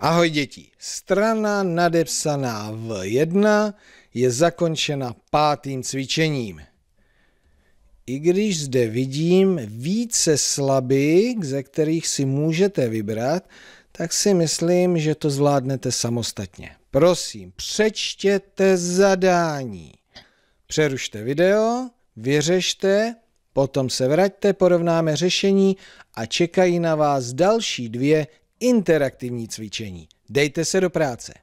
Ahoj děti, strana nadepsaná v 1 je zakončena pátým cvičením. I když zde vidím více slabik, ze kterých si můžete vybrat, tak si myslím, že to zvládnete samostatně. Prosím, přečtěte zadání. Přerušte video, vyřešte, potom se vraťte, porovnáme řešení a čekají na vás další dvě interaktivní cvičení. Dejte se do práce.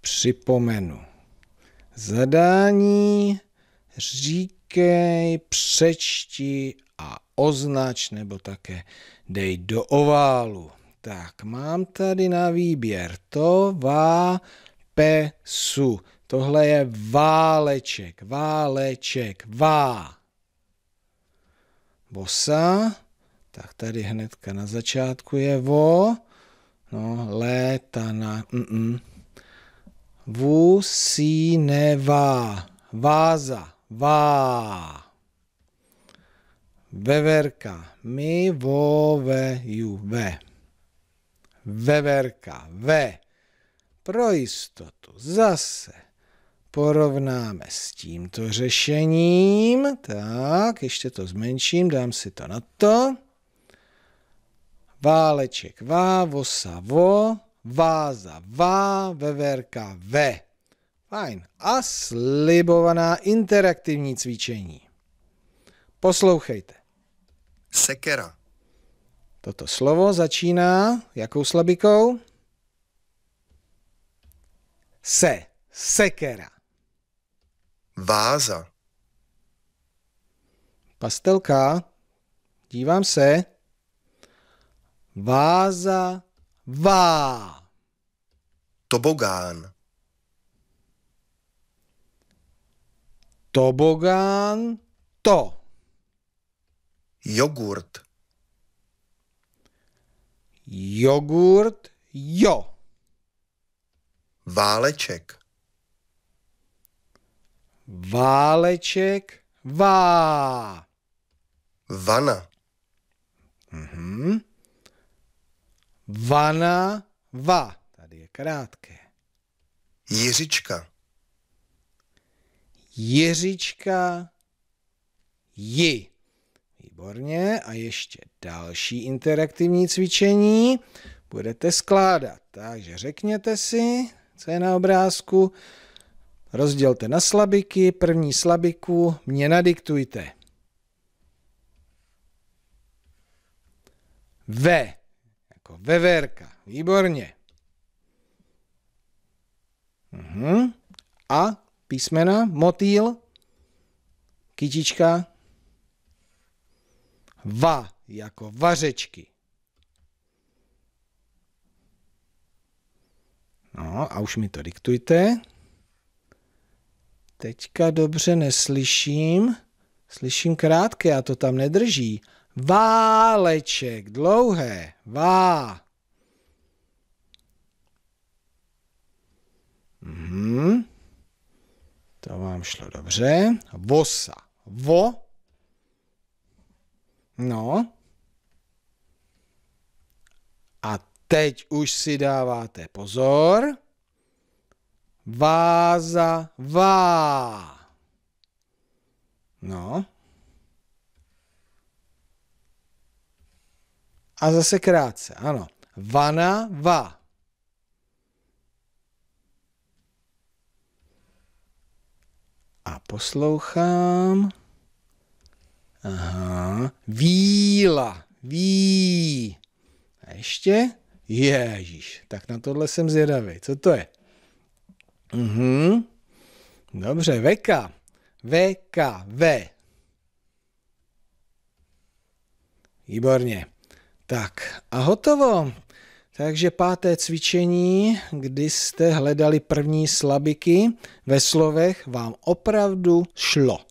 Připomenu. Zadání říkej, přečti a označ nebo také dej do oválu. Tak, mám tady na výběr to, vá, pe, su. Tohle je váleček, váleček, vá bosa, tak tady hnedka na začátku je vo, no, léta na mm, vu, si, ne, vá, váza, vá. Veverka, mi, vo, ve, ju, ve. Veverka, ve. Pro jistotu, zase porovnáme s tímto řešením, tak ještě to zmenším, dám si to na to. Váleček vá, vosa vo, váza vá, veverka ve. Fajn. A slibovaná interaktivní cvičení. Poslouchejte. Sekera. Toto slovo začíná jakou slabikou? Se. Sekera. Váza. Pastelka. Dívám se. Váza. Vá. Tobogán. Tobogán. To. Jogurt. Jogurt. Jo. Váleček. Váleček vá. Vana. Mhm. Vana va. Tady je krátké. Jiřička. Jiřička ji. Výborně. A ještě další interaktivní cvičení budete skládat. Takže řekněte si, co je na obrázku rozdělte na slabiky, první slabiku mě nadiktujte. V, jako veverka, výborně. Uhum. A písmena, motýl, kytička, va, jako vařečky. No a už mi to diktujte. Teďka dobře neslyším. Slyším krátké a to tam nedrží. Váleček, dlouhé, vá. Mhm. To vám šlo dobře. Vosa, vo. No. A teď už si dáváte pozor vá. No. A zase krátce, ano. Vana va. A poslouchám. Aha. Víla. Ví. A ještě? Ježíš, tak na tohle jsem zvědavý. Co to je? Mhm. Dobře, veka. VK. V. Výborně. Tak a hotovo. Takže páté cvičení, kdy jste hledali první slabiky ve slovech, vám opravdu šlo.